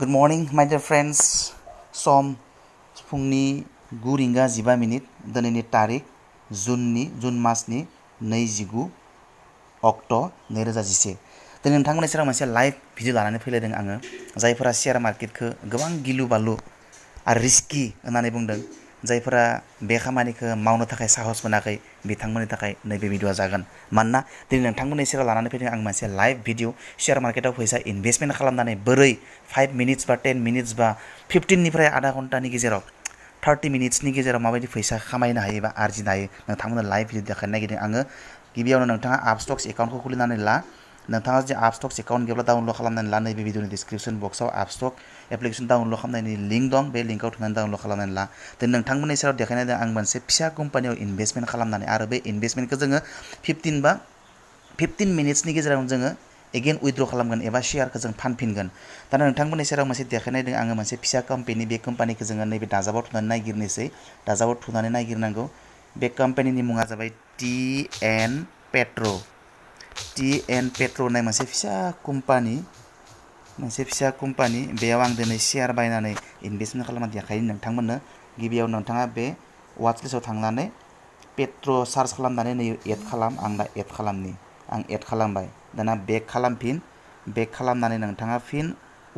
Good morning my dear friends सम फुंनि गु रिंगा जिबा मिनिट दिनैनि तारिख जुननि जुन मासनि नैजिगु अक्ट' नैरोजा जिसे दिनै नोंथांमोननि सेराव मोनसे लाइभ भिडिअ लानानै फैलायदों आङो जायफोरा शेयार मार्केटखौ गोबां गिलु बालु आरो रिस्कि होननानै बुंदों जायफोरा बे खामानिखौ मावनो थाखाय साहस मोनाखै बिथांमोननि थाखाय नैबे भिडिअ'आ जागोन मानोना दिनै नोंथांमोननि सेराव लानानै फैदों आं मोनसे लाइभ भिडिअ शेयार मार्केटाव फैसा इनभेस्टमेन्ट खालामनानै बोरै फाइभ मिनिट्स बा टेन मिनिट्स बा फिफ्टिननिफ्राय आधा घन्टानि गेजेराव थार्टि मिनिट्सनि गेजेराव माबायदि फैसा खामायनो हायो बा आरजिनो हायो नोंथांमोननो लाइभ भिडिअ देखायनो नागिरदों आङो गिबियावनो नोंथाङा आपस्टक्स एकाउन्टखौ खुलिनानै ला नोंथाङा जे आपस्टक एकाउन्ट गैयाब्ला डाउनलड खालामनानै ला नैबे भिडिअनि डिसक्रिपसन बक्सआव आपस्टक एप्लिकेसन डाउनलड खालामनायनि लिंक दं बे लिंकआव थांनानै डाउनलड खालामनानै ला देन नोंथांमोननि सेराव देखायनायदों आं मोनसे फिसा कम्पानियाव इनभेस्टमेन्ट खालामनानै आरो बे इनभेस्टमेन्टखौ जोङो फिफ्टिन बा फिफ्टिन मिनिट्सनि गेजेरावनो जोङो एगेन उइड्र खालामगोन एबा शेयारखौ जों फानफिनगोन दा नोंथांमोननि सेराव मोनसे देखायनायदों आङो मोनसे फिसा कम्पेनि बे कम्पानिखौ जोङो नैबे दाजाबाव थुनानै नायगिरनोसै दाजाबाव थुनानै नायगिरनांगौ बे कम्पेनिनि मुङा जाबाय टि एन पेट्र' एच टि एन पेट्र' होननाय मोनसे फिसा कम्पानि मोनसे फिसा कम्पानि बेयाव आं दिनै शेयार बायनानै इनभेस्टमेन्ट खालामना देखायो नोंथांमोननो गिबियाव नोंथाङा बे वाट्स लिस्टआव थांनानै पेट्र' सार्च खालामनानै नै एड खालाम आं दा एड खालामनि आं एड खालामबाय दाना बेक खालामफिन बेक खालामनानै नोंथाङा फिन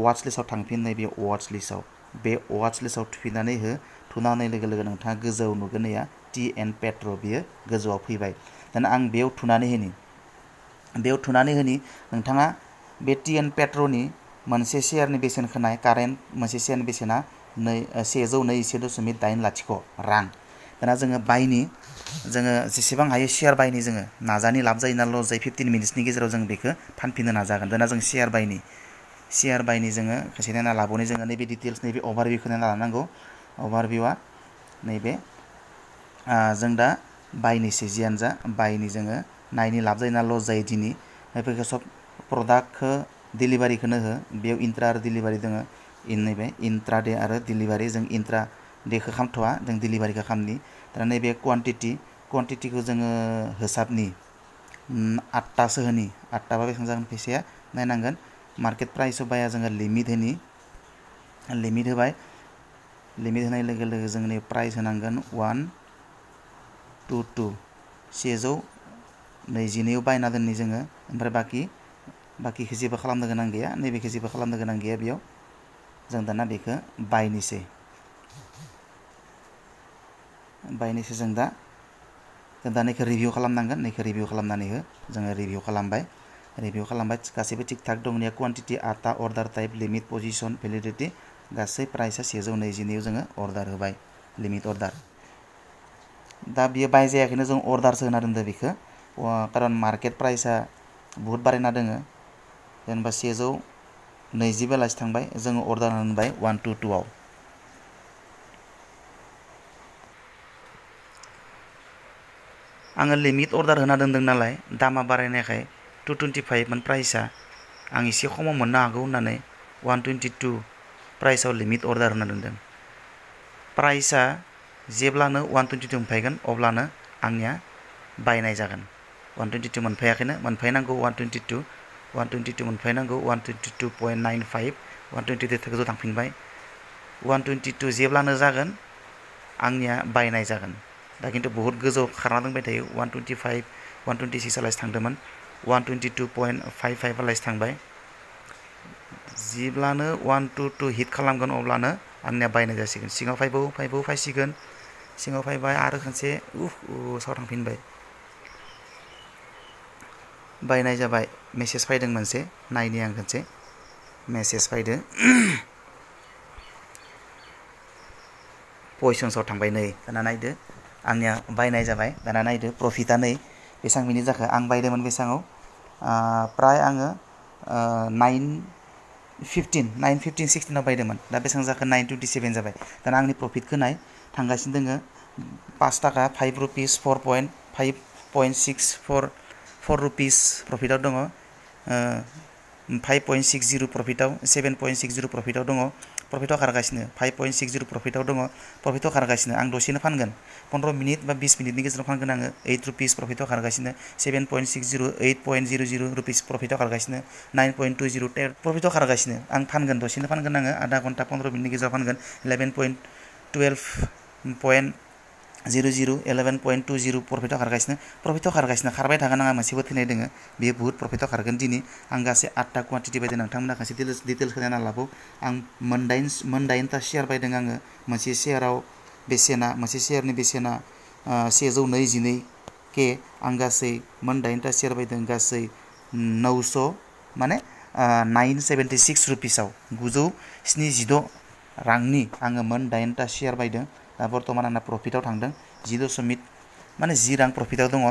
वाट्स लिस्टआव थांफिन नैबे वाट्स लिस्टआव बे वाट्स लिस्टआव थुफिननानै हो थुनानै लोगो लोगो नोंथाङा गोजौआव नुगोन नैया टि एन पेट्र' बियो गोजौआव फैबाय दाना आं बेयाव थुनानै होनि बेयाव थुनानै होनि नोंथाङा बे टि एन पेट्र'नि मोनसे शेयारनि बेसेनखौ नाय कारेन्ट मोनसे शेयारनि बेसेना नै सेजौ नैजिसे दशमिक दाइन लाथिख' रां दाना जोङो बायनि जोङो जेसेबां हायो शेयार बायनि जोङो नाजानि लाभ जायो ना लस जायो फिफ्टिन मिनिट्सनि गेजेराव जों बेखौ फानफिननो नाजागोन दाना जों शेयार बायनि शेयार बायनि जोङो खायसे नायना लाबोनि जोङो नैबे डिटेल्स नैबे अभारभिउखौ नायना लानांगौ अभारभिउआ नैबे जों दा बायनिसै जियानो जा बायनि जोङो नायनि लाब जायो ना लस जायो दिनै बेफोरखौ सब प्रडाक्टखौ डिलिभारिखौनो हो बेयाव इन्ट्रा आरो डिलिभारि दोङो नैबे इन्ट्रा डे आरो डिलिभारि जों इन्ट्रा डेखौ खालामथ'वा जों डिलिभारिखौ खालामनि दा नैबे क्वान्टिटि क्वान्टिटिखौ जोङो हिसाबनि आठथासो होनि आठथाबा बेसेबां जागोन फैसाया नायनांगोन मार्केट प्राइसआव बाया जोङो लिमिट होनि लिमिट होबाय लिमिट होनाय लोगो लोगो जोंनि प्राइस होनांगोन वान टु टु सेजौ नै नैजिनैआव बायना दोननि जोङो ओमफ्राय बाखि बाखिखौ जेबो खालामनो गोनां गैया नैबेखौ जेबो खालामनो गोनां गैया बेयाव जों दाना बेखौ बायनोसै बायनोसै जों दा जों दा नैखौ रिभिउ खालामनांगोन नैखौ रिभिउ खालामनानै हो जोङो रिभिउ खालामबाय रिभिउ खालामबाय गासैबो थिग थाक दंनिया क्वान्टिटि आटा order type limit position validity गासै प्राइसआ सेजौ नैजिनैआव जोङो अर्डार होबाय लिमिट अर्डार दा बियो बायजायाखैनो जों अर्डारसो होना दोनदो बेखौ wah karon market price ha buhut bari na dङ yan ba sezo nejji belas thang bai jeng two han bai 122 aw ang limit order hna dङ nalai dama bari two twenty five man price ha ang isi khomo mona one twenty two price aw limit order hna dङ price ha jeblana 122 phaigan oblana angnya bainai jagan one twenty two मोनफायाखैनो मोनफायनांगौ one twenty two one twenty two मोनफायनांगौ one twenty two point nine five one twenty three थाखोजौ थांफिनबाय one twenty two जेब्लानो जागोन आंनिया बायनाय जागोन दा खिन्थु बहुत गोजौ खारना दोंबाय थायो one twenty five one twenty six आलासि थांदोंमोन one twenty two point five five आलासि थांबाय जेब्लानो वान टु टु हिट खालामगोन अब्लानो आंनिया बायनाय जासिगोन सिङाव फाइभौ फाइभौ फायसिगोन सिङाव फायबाय आरो खनसे उह उह साव थांफिनबाय बायनाय जाबाय मेसेज फैदों मोनसे नायनि आं खनसे मेसेज फैदों पयसन्सआव थांबाय नै दाना नायदो आंनिया बायनाय जाबाय दाना नायदो प्रफिटा नै बेसेबां मिनिट जाखो आं बायदोंमोन बेसेबाङाव प्राय आङो नाइन फिफ्टिन नाइन फिफ्टिन सिक्सटिनाव बायदोंमोन दा बेसेबां जाखो नाइन टुवेन्टि सेभेन जाबाय दाना आंनि प्रफिटखौ नाय थांगासिनो दोङो पास थाखा five rupees four point five point six four four rupees प्रफिटाव दङ फाइभ पइन्ट सिक्स जिर' प्रफिटाव सेभेन पइन्ट सिक्स जिर' प्रफिटाव दङ प्रफिटाव खारगासिनो फाइभ पइन्ट सिक्स जिर' प्रफिटाव दङ प्रफिटाव खारगासिनो आं दसेनो फानगोन पन्द्र मिनिट बा बिस मिनिटनि गेजेराव फानगोन आङो एइट रुपिस प्रफिटाव खारगासिनो seven point six zero' eight point zero' zero' rupees प्रफिटाव खारगासिनो nine point two zero' ten प्रफिटाव खारगासिनो आं फानगोन दसेनो फानगोन आङो आधा घन्टा पन्द्र मिनिटनि गेजेराव फानगोन eleven point twelve point 11.20 profit akar guys profit akar guys nih harbaik tangan nggak masih buat ini dengan biaya buat profit akar gan jini angga se atta quantity by dengan tangan kasih detail detail ke dana labu ang mendain mendain ta share by dengan nggak masih share au besena masih share nih besena ah, se zau ke angga se mendain ta share by dengan gas se nauso mana uh, 976 rupiah au guzu sini jido rang nih angga mendain ta share by dengan बर्तमान आंना प्रफिटाव थांदों जि दशमिक माने जि रां प्रफिटाव दङ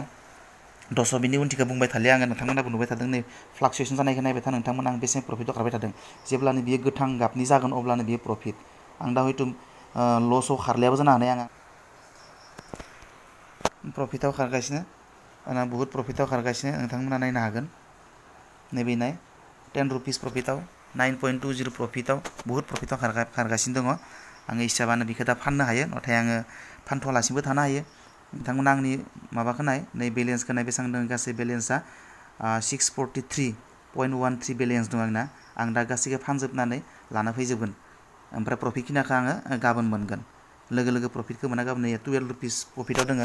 दशमिकनि उनथिखौ बुंबाय थालिया आङो नोंथांमोनाबो नुबाय थादों नै फ्लाक्सुवेसन जानायखौ नायबाय था नोंथांमोना आं बेसेबां प्रफिटाव खारबाय थादों जेब्लानो बियो गोथां गाबनि जागोन अब्लानो बियो प्रफिट आं दा हयथ' लसआव खारलायाबो जानो हानाय आङो प्रफिटाव खारगासिनो आंना बहुत प्रफिटाव खारगासिनो नोंथांमोना नायनो हागोन नैबे नाय टेन रुपिस प्रफिटाव नाइन पइन्ट टु जिर' प्रफिटाव बहुत प्रफिटाव खारगासिनो दङ आङो इसिबानो बेखौ दा फाननो हायो नाथाय आङो फानथ'वालासिनोबो थानो हायो नोंथांमोना आंनि माबाखौ नाय नै बेलेन्सखौ नाय बेसेबां दं गासै बेलेन्सा six forty three point one three balance दं आंना आं दा गासैखौ फानजोबनानै लाना फैजोबगोन ओमफ्राय प्रफिट खिनाखौ आङो गाबोन मोनगोन लोगो लोगो प्रफिटखौ मोना गाबोन नै टुवेल्भ रुपिस प्रफिटआव दङ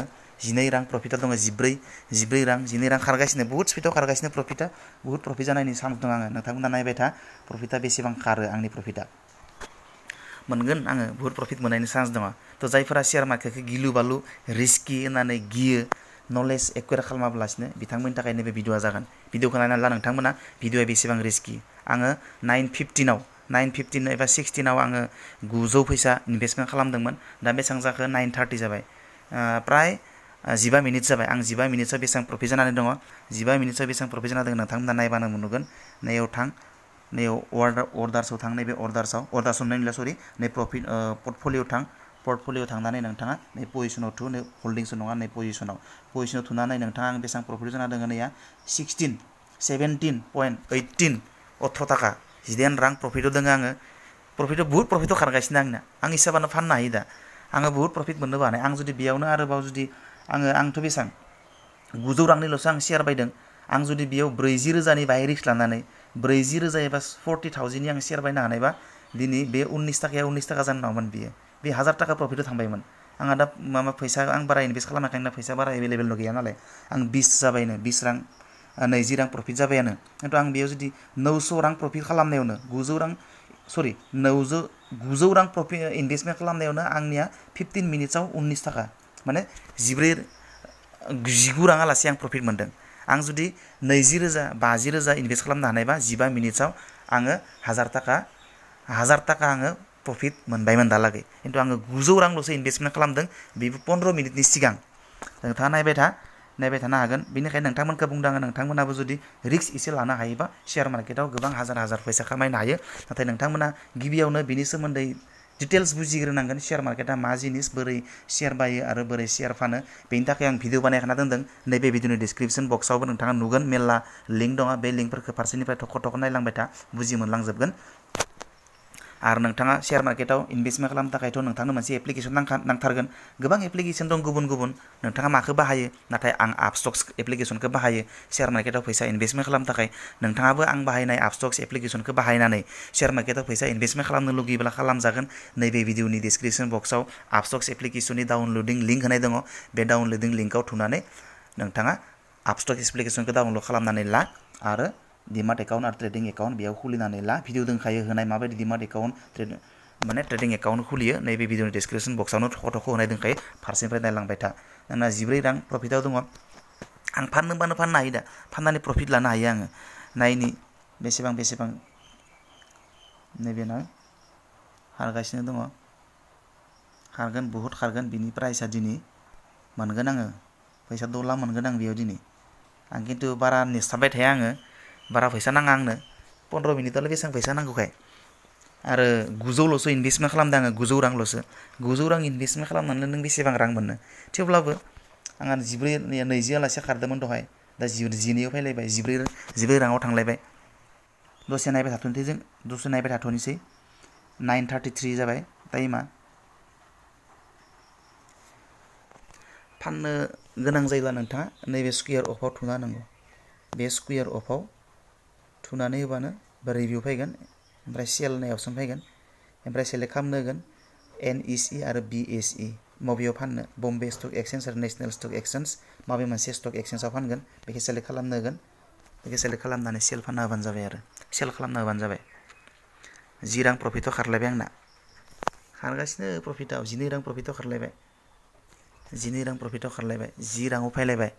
जिनै रां प्रफिटआव दङ जिब्रै जिब्रै रां जिनै रां खारगासिनो बहुत स्पिडआव खारगासिनो प्रफिटआ बहुत प्रफिट जानायनि चान्स दं आङो नोंथांमोना नायबाय था प्रफिटआ बेसेबां खारो आंनि प्रफिटआ mengen angge buat profit menaik sans dama. To zai fura siar maka ke gilu balu riski enane gear noles ekwer khalma blas ne bitang men takai nebe bidua zagan. Bidua kana nan lanang tang mana bidua bisi bang riski angge 959, 959 now. 915 eva e guzo pisa investment khalam dengman dan besang zaka 930 e zabai. E, prai ziba minit zabai ang ziba minit zabai sang profesional dengwa ziba minit zabai sang profesional dengna tang mana ibana menugan na yau नैयाव अर्डार्सआव थां नैबे अर्डार्सआव अर्डार्सआव प्रफिट पर्टफलिअ थां पर्टफलिअ थांनानै नोंथाङा नै पजिसनाव थु नै हल्डिंस नङा नै पजिसनाव पजिसनाव प्रफिट जाना दङ नैया सिक्सटिन सेभेन्टिन पइन्ट ओइटिन अथ्र' थाखा रंग प्रफिट प्रफिटआव दङ बहुत प्रफिटआव बुहुत प्रफिटआव खारगासिनो आं हिसाबानो फाननो हायो दा आङो बुहुत प्रफिट मोननो बानाय आं जुदि बेयावनो आरोबाव जुदि आङो आंथ' बेसेबां गुजौ रांनिल'सो आं शेयार बायदों आं जुदि बेयाव ब्रैजि रोजानि बाहाय रिक्स लानानै ब्रैजि रोजा एबा फर्टि थावजेननि आं सेयार बायनो हानायबा दिनै बे उन्निस थाखाया उन्निस थाखा जानो नांगौमोन बियो बे हाजार थाखा प्रफिटआव थांबायमोन आंहा दा माबा फैसा आं बारा इनभेस्ट खालामाखै ना फैसा बारा एभेलेबेल गैया नालाय आं बिस जाबायनो बिस रां नैजि रां प्रफिट जाबायानो खिन्थु आं बेयाव जुदि नौजौ रां प्रफिट खालामनायावनो गुजौ रां सरि नौजौ गुजौ रां प्रफिट इनभेस्टमेन्ट खालामनायावनो आंनिया फिफ्टिन मिनिट्सआव उन्निस थाखा माने जिब्रै जिगु राङालासे आं प्रफिट मोन्दों आं जुदि नैजि रोजा बाजि रोजा इनभेस्ट खालामनो हानायबा जिबा मिनिट्सआव आङो हाजार थाखा हाजार थाखा आङो प्रफिट मोनबायमोन दालागै खिन्थु आङो गुजौ रांल'सो इनभेस्टमेन्ट खालामदों बेबो पन्द्र' मिनिटनि सिगां नोंथाङा नायबाय था नायबाय थानो हागोन बेनिखायनो नोंथांमोनखौ बुंदों आङो नोंथांमोनाबो जुदि रिक्स एसे लानो हायोबा शेयार मार्केटाव गोबां हाजार हाजार फैसा खामायनो हायो नाथाय नोंथांमोना गिबियावनो बिनि सोमोन्दै डिटेल्स बुजिग्रोनांगोन शेयार मार्केटा मा जिनिस बोरै शेयार बायो आरो बोरै शेयार फानो बेनि थाखाय आं भिडिअ बानायखाना दोन्दों नैबे भिडिअनि डिसक्रिपसन बक्सावबो नोंथाङा नुगोन मेल्ला लिंक दङ बे लिंकफोरखौ फारसेनिफ्राय थख' थख' नायलांबाय था बुजि मोनलांजोबगोन Arna neng tanga share market tau investment kalam tak kaito nang tanga masih application nang kan nang targan gebang application dong gubun gubun nang tanga mak kebahaya nang tay ang app stocks application kebahaya share market tau pesa investment kalam tak kaito nang tanga be ang bahaya nai app stocks application kebahaya nai share market tau pesa investment kalam nang logi belah kalam zakan nai be video ni description box tau app stocks application ni downloading link nai dongo be downloading link kau tunane neng tanga app stocks application ke download kalam nai lak ara demat account atau trading account biar aku lihat nih lah video dengan kayak hanya mabed demat account mana trading account aku lihat nih video di description box sana tuh foto aku hanya dengan kayak persen persen langsung baca karena zibri orang profit itu nggak ang pan nih pan pan naik dah pan nih profit lah naik yang naik ini besi bang besi bang nih biar nang harga sini tuh nggak harga nih banyak harga nih bini price aja nih mana nggak nang Pesan dolar mana nggak nang biar aja nih angin tuh para nih sampai tayang nggak बारा फैसा नाङा आंनो पन्द्र' मिनिटआवलाय बेसेबां फैसा नांगौखाय आरो गुजौल'सो इनभेस्टमेन्ट खालामदों आङो गुजौ रांल'सो गुजौ रां इनभेस्टमेन्ट खालामनानै नों बेसेबां रां मोनो थेवब्लाबो आंहा जिब्रै नैजि आलासि खारदोंमोन दहाय दा जिनैयाव फैलायबाय जिब्रै जिब्रै राङाव थांलायबाय दसे नायबाय थाथ'नोसै जों दसे नायबाय थाथ'नोसै नाइन थार्टि थ्रि जाबाय टाइमा फाननो गोनां जायोब्ला नोंथाङा नैबे स्कुवेर अफआव थुना होनांगौ बे स्कुवेर अफआव थुनानै होबानो रिभिउ फैगोन ओमफ्राय सेल होननाय अपसन फैगोन ओमफ्राय सेलेक्ट खालामनो होगोन एन एस इ आरो बि एस इ मबेयाव फाननो बम्बे स्टक एक्सचेन्ज आरो नेसनेल स्टक एक्सचेन्ज माबे मोनसे स्टक एक्सचेन्जाव फानगोन बेखौ सेलेक्ट खालामनो होगोन बेखौ सेलेक्ट खालामनानै सेल फानना होबानो जाबाय आरो सेल खालामना होबानो जाबाय जि रां प्रफिटआव खारलायबाय आंना खारगासिनो प्रफिटआव जिनै रां प्रफिटआव खारलायबाय जिनै रां प्रफिटआव खारलायबाय जि राङाव फायलायबाय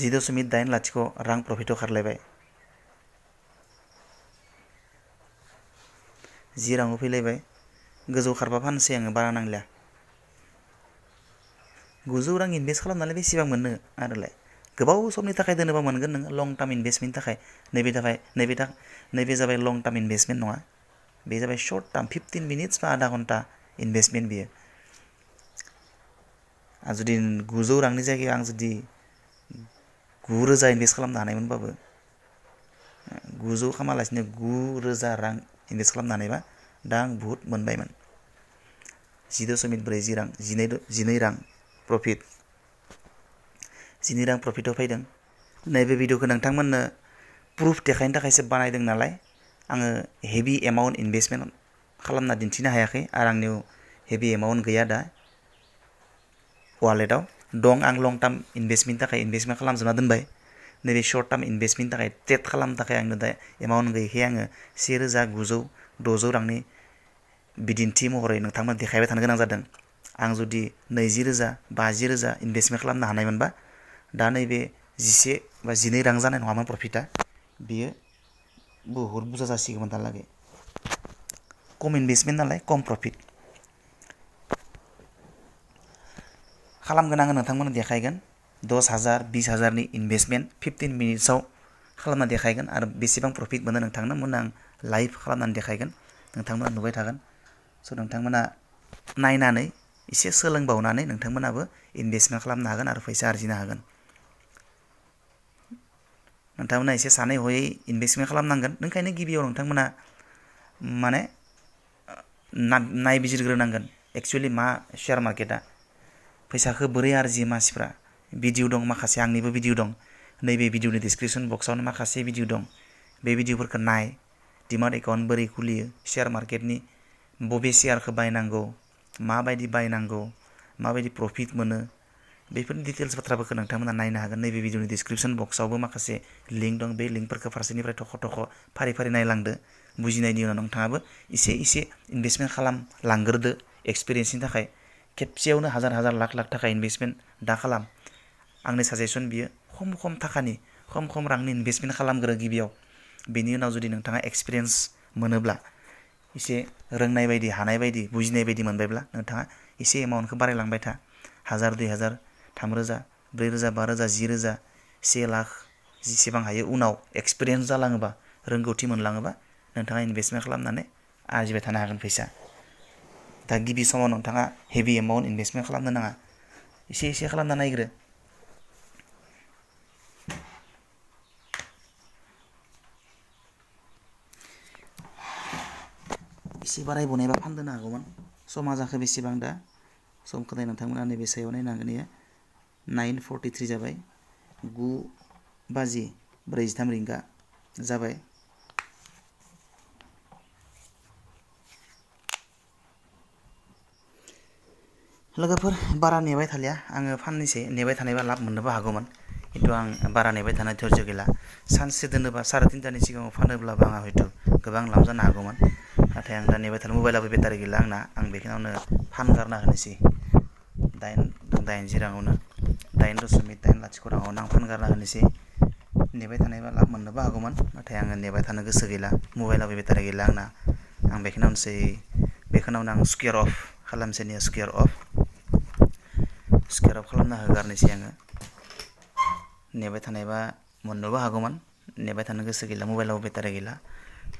जिद' सुमित दाइन लाथिख' रां प्रफिटाव खारलायबाय जि राङाव फैलायबाय गोजौ खारबा फानसै आङो बारा नांलिया गुजौ रां इनभेस्ट खालामनानै बेसेबां मोननो आरोलाय गोबाव समनि थाखाय दोनोबा मोनगोन नोङो लं टार्म इनभेस्टमेन्टनि थाखाय नैबे थाखाय नैबे नैबे जाबाय लं टार्म इनभेस्टमेन्ट नङा बे जाबाय शर्ट टार्म फिफ्टिन मिनिट्स बा आधा घन्टा इनभेस्टमेन्ट बियो आरो जुदि गुजौ रांनि जायगायाव आं जुदि guruza invest kalam dana iman babu guzu kama lasnya guruza rang invest kalam dana iba dang buhut mon bayman zido sumit bray zirang zinai do rang profit zinai rang profit do paydang nai be video kenang tangman na proof te kain ta kai se banai dang nalai ang heavy amount investment kalam na din china hayake arang new heavy amount gaya da wallet out dong आं long term investment थाखाय investment खालामजोबना दोनबाय नैबे short term investment थाखाय trade खालामनो थाखाय आंनो दा एमाउन्ट गैयैखाय आङो से रोजा गुजौ द'जौ रांनि बिदिन्थि महरै नोंथांमोन देखायबाय थानो गोनां जादों आं जुदि नैजि रोजा बाजि रोजा इनभेस्टमेन्ट खालामनो हानायमोनबा दा नैबे जिसे बा जिनै रां जानाय नङामोन प्रफिटआ बियो बहुत बुरजा जासिगौमोन दालागै खम इनभेस्टमेन्ट नालाय खम प्रफिट खालामगोन आङो नोंथांमोननो देखायगोन दस हाजार बिस हाजारनि इनभेस्टमेन्ट फिफ्टिन मिनिट्सआव खालामना देखायगोन आरो बेसेबां प्रफिट मोनो नोंथांनो मोन आं लाइभ खालामनानै देखायगोन नोंथांमोना नुबाय थागोन स' नोंथांमोना नायनानै एसे सोलोंबावनानै नोंथांमोनाबो इनभेस्टमेन्ट खालामनो हागोन आरो फैसा आरजिनो हागोन नोंथांमोना एसे सानै हयै इनभेस्टमेन्ट खालामनांगोन ओंखायनो गिबियाव नोंथांमोना माने नायबिजिरग्रोनांगोन एक्सुवेलि मा शेयार मार्केटआ फैसाखौ बोरै आरजियो मानसिफ्रा भिडिअ दं माखासे आंनिबो भिडिअ दं नैबे भिडिअनि डिसक्रिपसन बक्सआवनो माखासे भिडिअ दं बे भिडिअफोरखौ नाय डिमाट एकाउन्ट बोरै खुलियो शेयार मार्केटनि बबे शेयारखौ बायनांगौ माबायदि बायनांगौ माबायदि प्रफिट मोनो बेफोरनि डिटेल्स बाथ्राफोरखौ नोंथांमोना नायनो हागोन नैबे भिडिअनि डिसक्रिपसन बक्सआवबो माखासे लिंक दं बे लिंकफोरखौ फारसेनिफ्राय थख' थख' फारि फारि नायलांदो बुजिनायनि उनाव नोंथाङाबो इसे इसे इनभेस्टमेन्ट खालामलांग्रोदो एक्सपिरियेन्सनि थाखाय खेबसेयावनो हाजार हाजार लाख लाख थाखा इनभेस्टमेन्ट दा खालाम आंनि साजेसन बियो खम खम थाखानि खम खम रांनि इनभेस्टमेन्ट खालामग्रो गिबियाव बेनि उनाव जुदि नोंथाङा एक्सपिरियेन्स मोनोब्ला एसे रोंनाय बायदि हानाय बायदि बुजिनाय बायदि मोनबायब्ला नोंथाङा एसे एमाउन्टखौ बारायलांबाय था हाजार दुइ हाजार थामरोजा ब्रै रोजा बा रोजा जि रोजा से लाख जेसेबां हायो उनाव एक्सपिरियेन्स जालाङोबा रोंगौथि मोनलाङोबा नोंथाङा इनभेस्टमेन्ट खालामनानै आरजिबाय थानो हागोन फैसा दा गिबि समाव नोंथाङा हेभि एमाउन्ट इनभेस्टमेन्ट खालामनो नाङा एसे एसे खालामना नायग्रो एसे बाराय बनायबा फानदोनो हागौमोन समा जाखो बेसेबां दा सम खोनाय नोंथांमोना नैबे सायाव नायनांगोन नाइन फर्टि थ्रि जाबाय गु बाजि ब्रैजिथाम रिंगा जाबाय लोगोफोर बारा ने थालिया आङो फाननैसो नेबाय थानायबा लाभ मोननोबो हागौमोन खिन्थु आं बारा नेबाय थानाय धैर्य गैला सानसे दोनोबा साराय तिनटानि सिगाङाव फानोब्लाबो आंहा हयथ' जानो हागौमोन नाथाय आं दा नेबाय थानो मबाइलाबो बेटारि गैला आंना आं बेखिनियावनो फानगारना होनोसै दाइन दाइनजि राङावनो दाइन दशमिक दाइन लाथिख' राङावनो आं फानगारना होनोसै नेबाय थानायबा लाभ मोननोबो हागौमोन नाथाय आङो नेबाय थानो गोसो गैला मबाइलाबो बेटारि गैला आंना आं बेखिनियावनोसै बेखिनियावनो आं स्कुवेर अफ खालामसै स्कुवेर अफ स्क्राब खालामना होगारनोसै आङो नेबाय थानायबा मोननोबो हागौमोन नेबाय थानो गोसो गैला मबाइलाव बेटारि गैला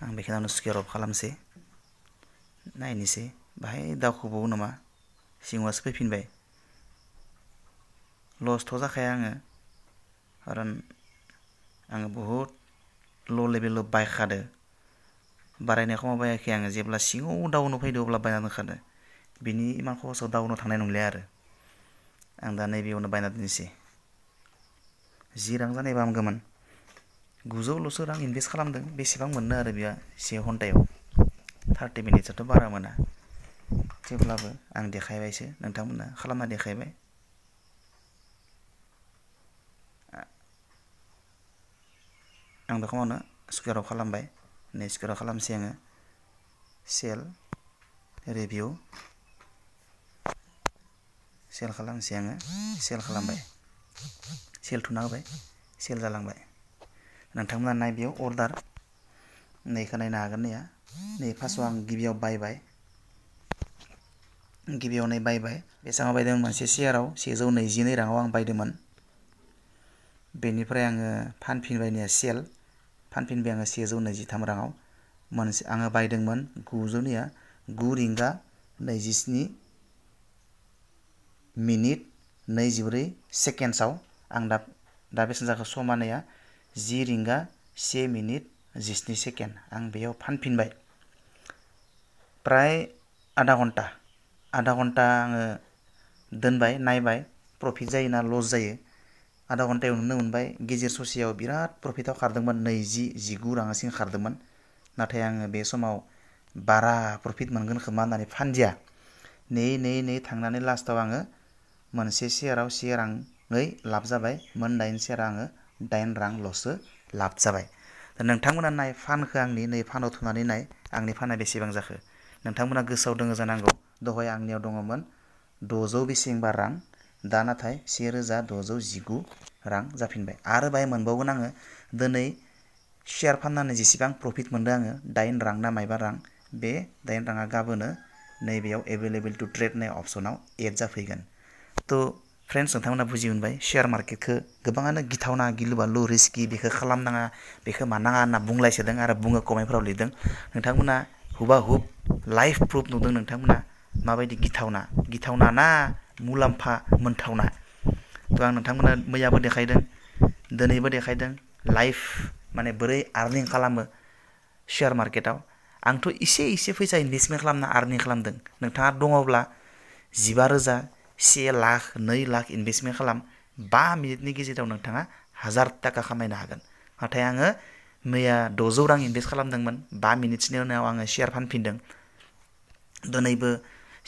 आं बेखौनो स्क्राब खालामसै नायनोसै बाहाय दावखोबावो नामा सिङावसो फैफिनबाय लस्थ' जाखाया आङो कारन आङो बहुद ल' लेभेलाव बायखादो बारायनायखौ माबायाखै आङो जेब्ला सिङाव दावनो फैदो अब्ला बायना दोनखादो बिनि इमान खरसाव दावनो थांनाय नंलिया आरो आं दा नैबेयावनो बायना दोननोसै जि रां जानायबा हामगौमोन गुजौल'सो रां इनभेस्ट खालामदों बेसेबां मोनो आरो बेहा से घन्टायाव थार्टि मिनिट्सआथ' बारा मोना थेवब्लाबो आं देखायबायसो नोंथांमोना खालामना देखायबाय आं बेखौ मावनो स्कुवेराव खालामबाय नै स्कुवेराव खालामसै आङो सेल रिभिउ सेल खालामनोसै आङो सेल खालामबाय सेल थुना होबाय सेल जालांबाय नोंथांमोना नाय बेयाव अर्डार नैखौ नायनो हागोन नैया नै फार्स्टआव आं गिबियाव बायबाय गिबियाव नै बायबाय बेसेबाङाव बायदोंमोन मोनसे सेयाराव सेजौ नैजिनै राङाव आं बायदोंमोन बेनिफ्राय आङो फानफिनबाय नैया सेल फानफिनबाय आङो सेजौ नैजिथाम राङाव मोनसे आङो बायदोंमोन गुजौनिया गु रिंगा नैजिस्नि मिनिट नैजिब्रै सेकेन्ड्सआव आं दा दा बे सेन्जारखौ समानैया जि रिंगा से मिनिट जिस्नि सेकेन्ड आं बेयाव फानफिनबाय प्राय आधा घन्टा आधा घन्टा आङो दोनबाय नायबाय प्रफिट जायो ना लस जायो आधा घन्टायाव नुनो मोनबाय गेजेर ससेयाव बिराद प्रफिटाव खारदोंमोन नैजि जिगु राङासिम खारदोंमोन नाथाय आङो बे समाव बारा प्रफिट मोनगोन खोमा होननानै फानदिया नेयै नेयै नेयै थांनानै लास्टाव आङो मोनसे शेयाराव से राङै लाभ जाबाय मोन दाइन शेयारा आङो दाइन रांल'सो लाभ जाबाय नोंथांमोना नाय फानखौ आंनि नै फानाव थुनानै नाय आंनि फाना बेसेबां जाखो नोंथांमोना गोसोआव दङ जानांगौ दहाय आंनियाव दङमोन द'जौ बेसेबांबा रां दा नाथाय से रोजा द'जौ जिगु रां जाफिनबाय आरो बाहाय मोनबावगोन आङो दिनै शेयार फाननानै जेसेबां प्रफिट मोनदों आङो दाइन रां ना मायबा रां बे दाइन राङा गाबोनो नैबेयाव एभेलेबेल टु ट्रेड होननाय अपसनाव एड जाफैगोन थ' फ्रेन्ड्स नोंथांमोना बुजि मोनबाय शेयार मार्केटखौ गोबाङानो गिथावना गिलु बालु रिस्कि बेखौ खालामनाङा बेखौ मानाङा होनना बुंलायसोदों आरो बुङो कमेन्टफोराव लिरदों नोंथांमोना हुबा हुब लाइफ प्रुफ नुदों नोंथांमोना माबायदि गिथावना गिथावना ना मुलाम्फा मोनथावना थ' आं नोंथांमोना मैयाबो देखायदों दिनैबो देखायदों लाइफ माने बोरै आर्निं खालामो शेयार मार्केटाव आंथ' इसे इसे फैसा इनभेस्टमेन्ट खालामना आर्निं खालामदों नोंथाङा दङब्ला जिबा रोजा से लाख नै लाख इनभेस्टमेन्ट खालाम बा मिनिटनि गेजेराव नोंथाङा हाजार थाखा खामायनो हागोन नाथाय आङो मैया द'जौ रां इनभेस्ट खालामदोंमोन बा मिनिटसनि उनाव आङो शेयार फानफिनदों दिनैबो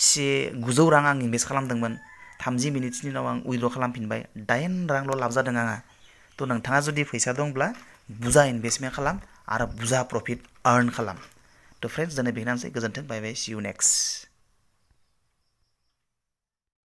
से गुजौ रां आं इनभेस्ट खालामदोंमोन थामजि मिनिटसनि उनाव आं उइद्र खालामफिनबाय दाइन रांल' लाभ जादों आंहा थ' नोंथाङा जुदि फैसा दंब्ला बुजा इनभेस्टमेन्ट खालाम आरो बुजा प्रफिट आर्न खालाम थ' फ्रेन्ड्स दिनै बेखिनियानोसै गोजोन्थों बाय बाय सि इउ नेक्स्ट